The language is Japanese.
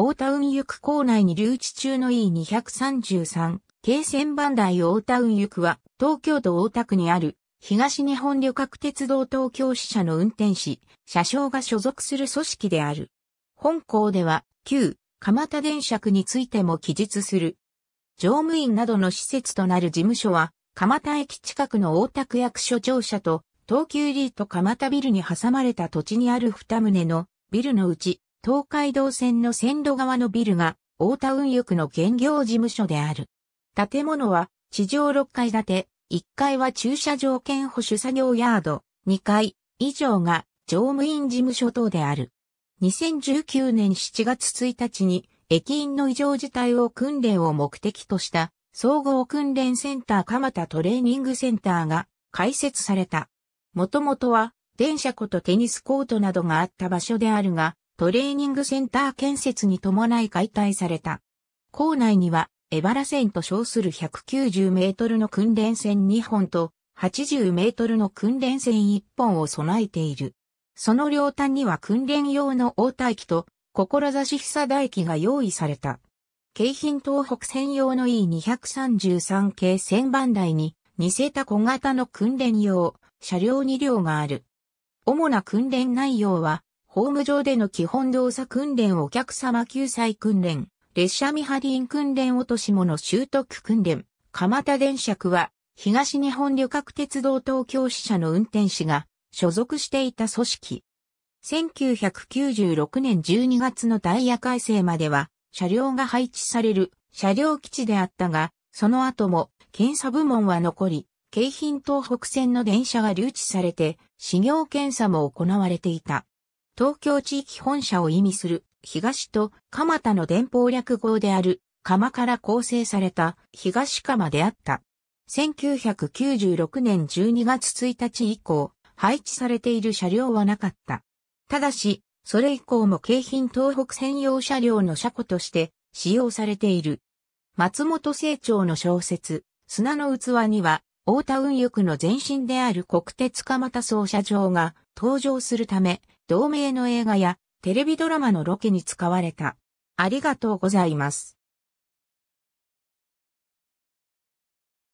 大田運行構内に留置中の E233、京船番台大田運行は、東京都大田区にある、東日本旅客鉄道東京支社の運転士、車掌が所属する組織である。本校では、旧、蒲田電車区についても記述する。乗務員などの施設となる事務所は、蒲田駅近くの大田区役所庁舎と、東急リート蒲田ビルに挟まれた土地にある二棟のビルのうち東海道線の線路側のビルが、大田運輸区の現業事務所である。建物は、地上6階建て、1階は駐車場兼保守作業ヤード、2階以上が乗務員事務所等である。2019年7月1日に駅員の異常事態を訓練を目的とした総合訓練センター蒲田トレーニングセンターが開設された。もともとは電車ことテニスコートなどがあった場所であるが、トレーニングセンター建設に伴い解体された。校内には、エバラ線と称する190メートルの訓練線2本と、80メートルの訓練線1本を備えている。その両端には訓練用の応対機と、志久大機が用意された。京浜東北専用の E233 系旋盤台に、似せた小型の訓練用、車両2両がある。主な訓練内容は、ホーム上での基本動作訓練お客様救済訓練、列車見張り員訓練落とし物習得訓練、蒲田電車区は、東日本旅客鉄道東京支社の運転士が所属していた組織。1996年12月のダイヤ改正までは、車両が配置される車両基地であったが、その後も検査部門は残り、京浜東北線の電車が留置されて、始業検査も行われていた。東京地域本社を意味する東と蒲田の伝法略語である釜から構成された東釜であった。1996年12月1日以降、配置されている車両はなかった。ただし、それ以降も京浜東北専用車両の車庫として使用されている。松本清張の小説、砂の器には、大田運輸区の前身である国鉄蒲田総車場が登場するため、同名の映画やテレビドラマのロケに使われた。ありがとうございます。